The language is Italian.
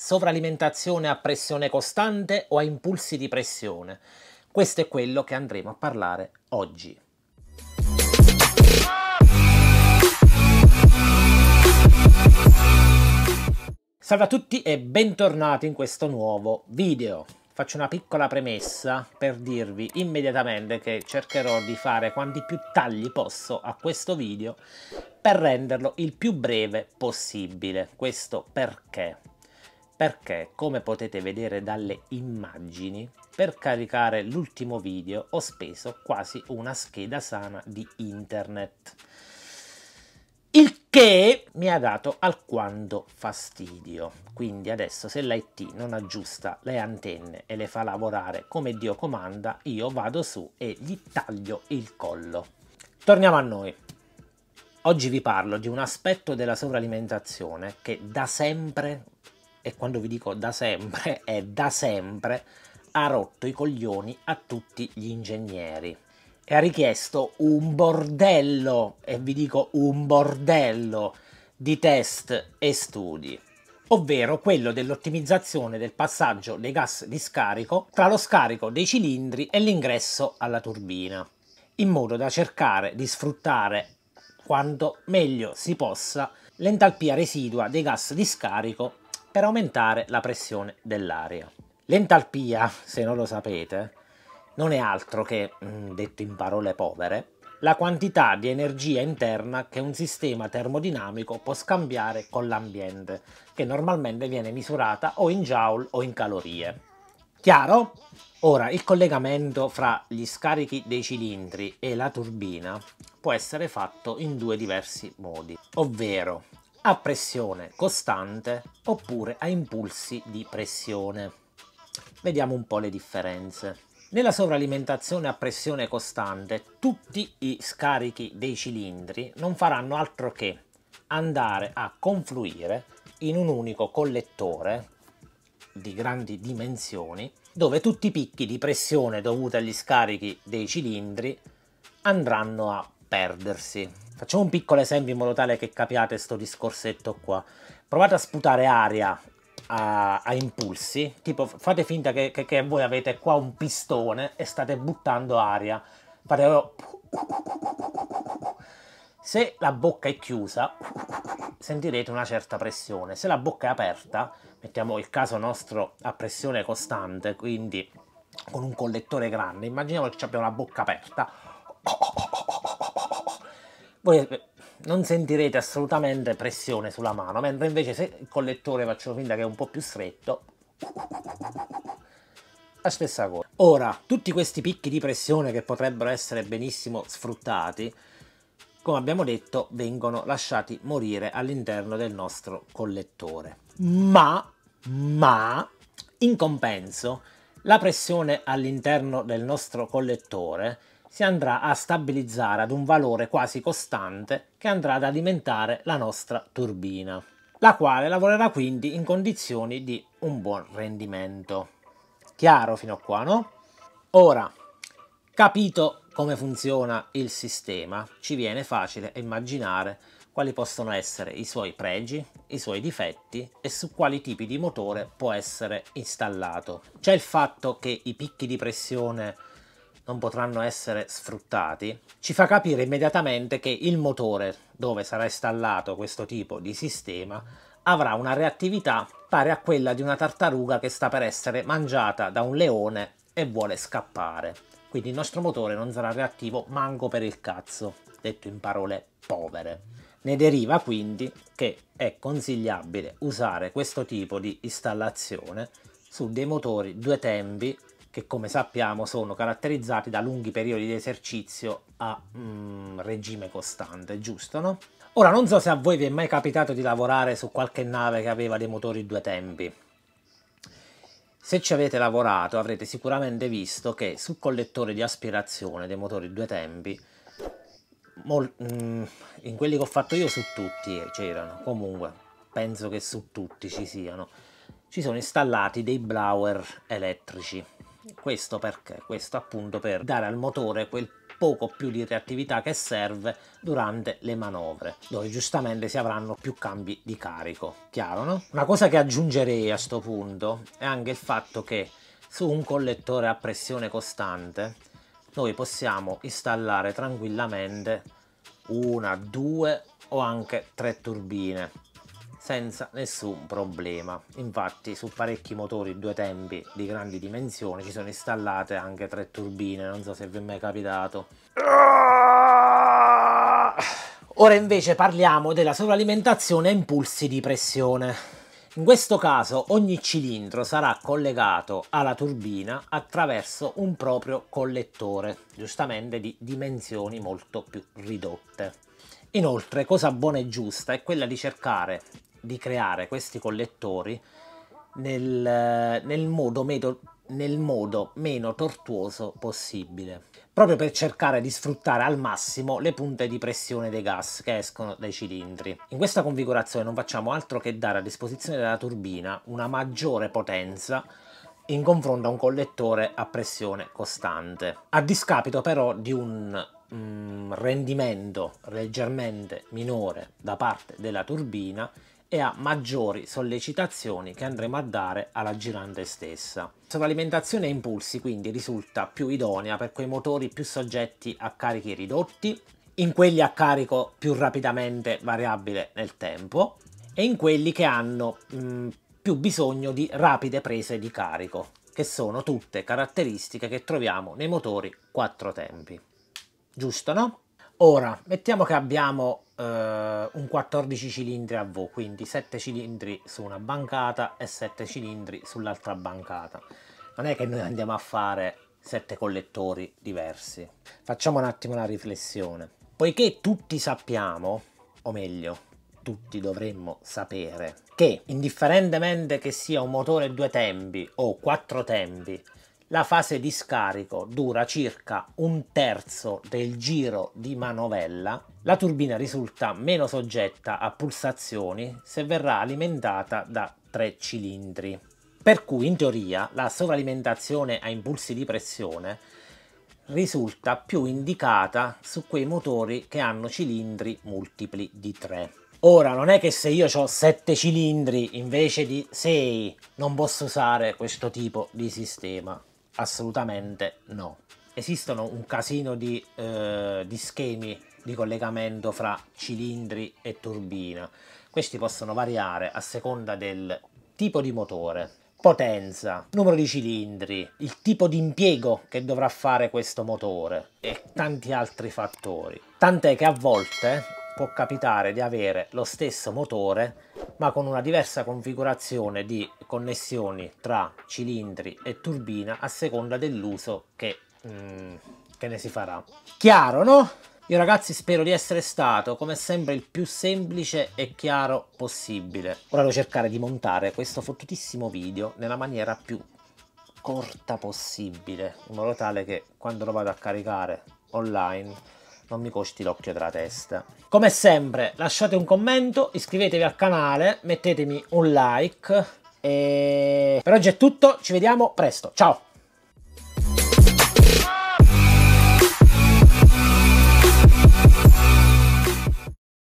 sovralimentazione a pressione costante o a impulsi di pressione. Questo è quello che andremo a parlare oggi. Salve a tutti e bentornati in questo nuovo video. Faccio una piccola premessa per dirvi immediatamente che cercherò di fare quanti più tagli posso a questo video per renderlo il più breve possibile. Questo perché? perché, come potete vedere dalle immagini, per caricare l'ultimo video ho speso quasi una scheda sana di internet. Il che mi ha dato alquanto fastidio. Quindi adesso se l'IT non aggiusta le antenne e le fa lavorare come Dio comanda, io vado su e gli taglio il collo. Torniamo a noi. Oggi vi parlo di un aspetto della sovralimentazione che da sempre e quando vi dico da sempre, è da sempre, ha rotto i coglioni a tutti gli ingegneri e ha richiesto un bordello, e vi dico un bordello, di test e studi, ovvero quello dell'ottimizzazione del passaggio dei gas di scarico tra lo scarico dei cilindri e l'ingresso alla turbina, in modo da cercare di sfruttare quanto meglio si possa l'entalpia residua dei gas di scarico per aumentare la pressione dell'aria. L'entalpia, se non lo sapete, non è altro che, mm, detto in parole povere, la quantità di energia interna che un sistema termodinamico può scambiare con l'ambiente, che normalmente viene misurata o in joule o in calorie. Chiaro? Ora, il collegamento fra gli scarichi dei cilindri e la turbina può essere fatto in due diversi modi, ovvero a pressione costante oppure a impulsi di pressione. Vediamo un po' le differenze. Nella sovralimentazione a pressione costante tutti i scarichi dei cilindri non faranno altro che andare a confluire in un unico collettore di grandi dimensioni dove tutti i picchi di pressione dovuti agli scarichi dei cilindri andranno a perdersi Facciamo un piccolo esempio in modo tale che capiate questo discorsetto qua. Provate a sputare aria a, a impulsi, tipo fate finta che, che, che, voi avete qua un pistone e state buttando aria. Fate... Se la bocca è chiusa, sentirete una certa pressione. Se la bocca è aperta, mettiamo il caso nostro a pressione costante, quindi con un collettore grande, immaginiamo che abbiamo la bocca aperta. Oh, oh, oh voi eh, non sentirete assolutamente pressione sulla mano, mentre invece se il collettore faccio finta che è un po' più stretto, la stessa cosa. Ora, tutti questi picchi di pressione che potrebbero essere benissimo sfruttati, come abbiamo detto, vengono lasciati morire all'interno del nostro collettore. Ma, ma, in compenso, la pressione all'interno del nostro collettore si andrà a stabilizzare ad un valore quasi costante che andrà ad alimentare la nostra turbina, la quale lavorerà quindi in condizioni di un buon rendimento. Chiaro fino a qua, no? Ora, capito come funziona il sistema, ci viene facile immaginare quali possono essere i suoi pregi, i suoi difetti e su quali tipi di motore può essere installato. C'è il fatto che i picchi di pressione non potranno essere sfruttati, ci fa capire immediatamente che il motore dove sarà installato questo tipo di sistema avrà una reattività pari a quella di una tartaruga che sta per essere mangiata da un leone e vuole scappare. Quindi il nostro motore non sarà reattivo manco per il cazzo, detto in parole povere. Ne deriva quindi che è consigliabile usare questo tipo di installazione su dei motori due tempi che come sappiamo sono caratterizzati da lunghi periodi di esercizio a mm, regime costante, giusto no? Ora non so se a voi vi è mai capitato di lavorare su qualche nave che aveva dei motori due tempi. Se ci avete lavorato avrete sicuramente visto che sul collettore di aspirazione dei motori due tempi mm, in quelli che ho fatto io su tutti eh, c'erano, comunque penso che su tutti ci siano, ci sono installati dei blower elettrici. Questo perché? Questo appunto per dare al motore quel poco più di reattività che serve durante le manovre, dove giustamente si avranno più cambi di carico. Chiaro, no? Una cosa che aggiungerei a questo punto è anche il fatto che su un collettore a pressione costante noi possiamo installare tranquillamente una, due o anche tre turbine senza nessun problema. Infatti su parecchi motori due tempi di grandi dimensioni ci sono installate anche tre turbine, non so se vi è mai capitato. Ora invece parliamo della sovralimentazione a impulsi di pressione. In questo caso ogni cilindro sarà collegato alla turbina attraverso un proprio collettore, giustamente di dimensioni molto più ridotte. Inoltre, cosa buona e giusta è quella di cercare di creare questi collettori nel, nel, modo meto, nel, modo meno tortuoso possibile, proprio per cercare di sfruttare al massimo le punte di pressione dei gas che escono dai cilindri. In questa configurazione non facciamo altro che dare a disposizione della turbina una maggiore potenza in confronto a un collettore a pressione costante, a discapito però di un mm, rendimento leggermente minore da parte della turbina e a maggiori sollecitazioni che andremo a dare alla girante stessa. Sovralimentazione a impulsi quindi risulta più idonea per quei motori più soggetti a carichi ridotti, in quelli a carico più rapidamente variabile nel tempo e in quelli che hanno mh, mm, più bisogno di rapide prese di carico, che sono tutte caratteristiche che troviamo nei motori quattro tempi. Giusto no? Ora, mettiamo che abbiamo eh, un 14 cilindri a V, quindi 7 cilindri su una bancata e 7 cilindri sull'altra bancata. Non è che noi andiamo a fare 7 collettori diversi. Facciamo un attimo una riflessione. Poiché tutti sappiamo, o meglio, tutti dovremmo sapere, che indifferentemente che sia un motore due tempi o quattro tempi la fase di scarico dura circa un terzo del giro di manovella, la turbina risulta meno soggetta a pulsazioni se verrà alimentata da tre cilindri. Per cui in teoria la sovralimentazione a impulsi di pressione risulta più indicata su quei motori che hanno cilindri multipli di 3. Ora, non è che se io ho 7 cilindri invece di 6 non posso usare questo tipo di sistema. Assolutamente no. Esistono un casino di, eh, di schemi di collegamento fra cilindri e turbina. Questi possono variare a seconda del tipo di motore, potenza, numero di cilindri, il tipo di impiego che dovrà fare questo motore e tanti altri fattori. Tant'è che a volte può capitare di avere lo stesso motore ma con una diversa configurazione di connessioni tra cilindri e turbina a seconda dell'uso che, mm, che ne si farà. Chiaro, no? Io ragazzi spero di essere stato come sempre il più semplice e chiaro possibile. Ora devo cercare di montare questo fottutissimo video nella maniera più corta possibile, in modo tale che quando lo vado a caricare online non mi costi l'occhio della testa. Come sempre lasciate un commento, iscrivetevi al canale, mettetemi un like e per oggi è tutto, ci vediamo presto, ciao!